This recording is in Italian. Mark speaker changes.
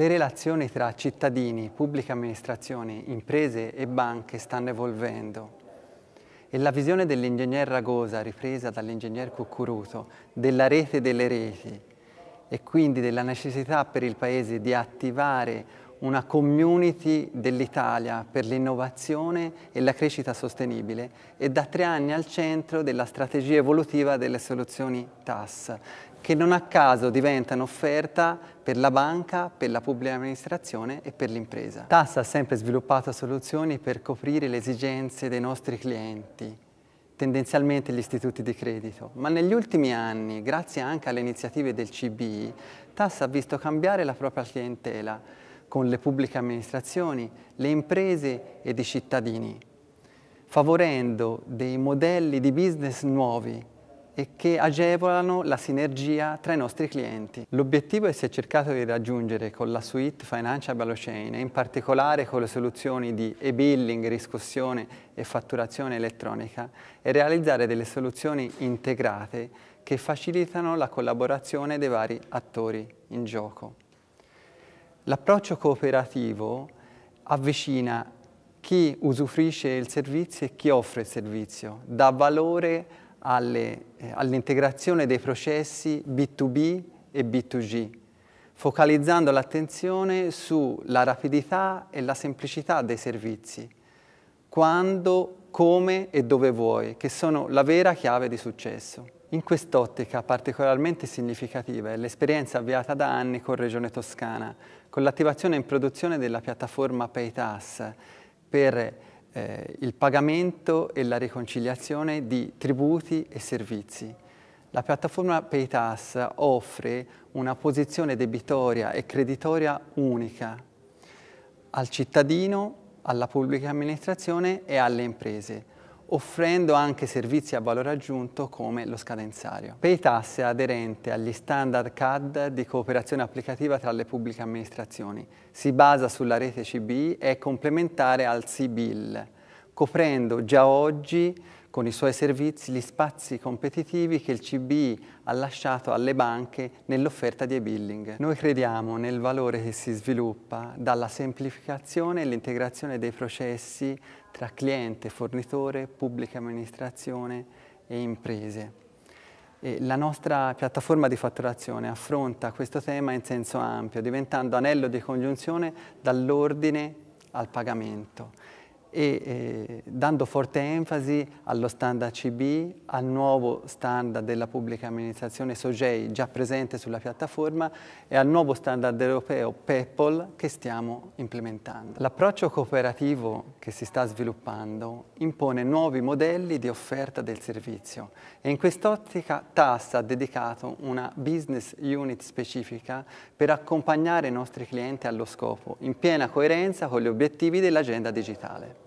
Speaker 1: Le relazioni tra cittadini, pubbliche amministrazioni, imprese e banche stanno evolvendo e la visione dell'ingegner Ragosa, ripresa dall'ingegner Cucuruto, della rete delle reti e quindi della necessità per il Paese di attivare una community dell'Italia per l'innovazione e la crescita sostenibile e da tre anni al centro della strategia evolutiva delle soluzioni TAS, che non a caso diventano offerta per la banca, per la pubblica amministrazione e per l'impresa. TAS ha sempre sviluppato soluzioni per coprire le esigenze dei nostri clienti, tendenzialmente gli istituti di credito, ma negli ultimi anni, grazie anche alle iniziative del CBI, TAS ha visto cambiare la propria clientela con le pubbliche amministrazioni, le imprese ed i cittadini, favorendo dei modelli di business nuovi e che agevolano la sinergia tra i nostri clienti. L'obiettivo che si è cercato di raggiungere con la suite Financial Blockchain e in particolare con le soluzioni di e-billing, riscossione e fatturazione elettronica è realizzare delle soluzioni integrate che facilitano la collaborazione dei vari attori in gioco. L'approccio cooperativo avvicina chi usufruisce il servizio e chi offre il servizio, dà valore eh, all'integrazione dei processi B2B e B2G, focalizzando l'attenzione sulla rapidità e la semplicità dei servizi, quando, come e dove vuoi, che sono la vera chiave di successo. In quest'ottica particolarmente significativa è l'esperienza avviata da anni con Regione Toscana, con l'attivazione in produzione della piattaforma PayTas per eh, il pagamento e la riconciliazione di tributi e servizi. La piattaforma PayTas offre una posizione debitoria e creditoria unica al cittadino, alla pubblica amministrazione e alle imprese offrendo anche servizi a valore aggiunto come lo scadenzario. Paytas è aderente agli standard CAD di cooperazione applicativa tra le pubbliche amministrazioni, si basa sulla rete CBI e è complementare al CBIL, coprendo già oggi con i suoi servizi gli spazi competitivi che il CBI ha lasciato alle banche nell'offerta di e-billing. Noi crediamo nel valore che si sviluppa dalla semplificazione e l'integrazione dei processi tra cliente, fornitore, pubblica amministrazione e imprese. E la nostra piattaforma di fatturazione affronta questo tema in senso ampio, diventando anello di congiunzione dall'ordine al pagamento e eh, dando forte enfasi allo standard CB, al nuovo standard della pubblica amministrazione SOGEI già presente sulla piattaforma e al nuovo standard europeo PEPOL che stiamo implementando. L'approccio cooperativo che si sta sviluppando impone nuovi modelli di offerta del servizio e in quest'ottica TAS ha dedicato una business unit specifica per accompagnare i nostri clienti allo scopo, in piena coerenza con gli obiettivi dell'agenda digitale.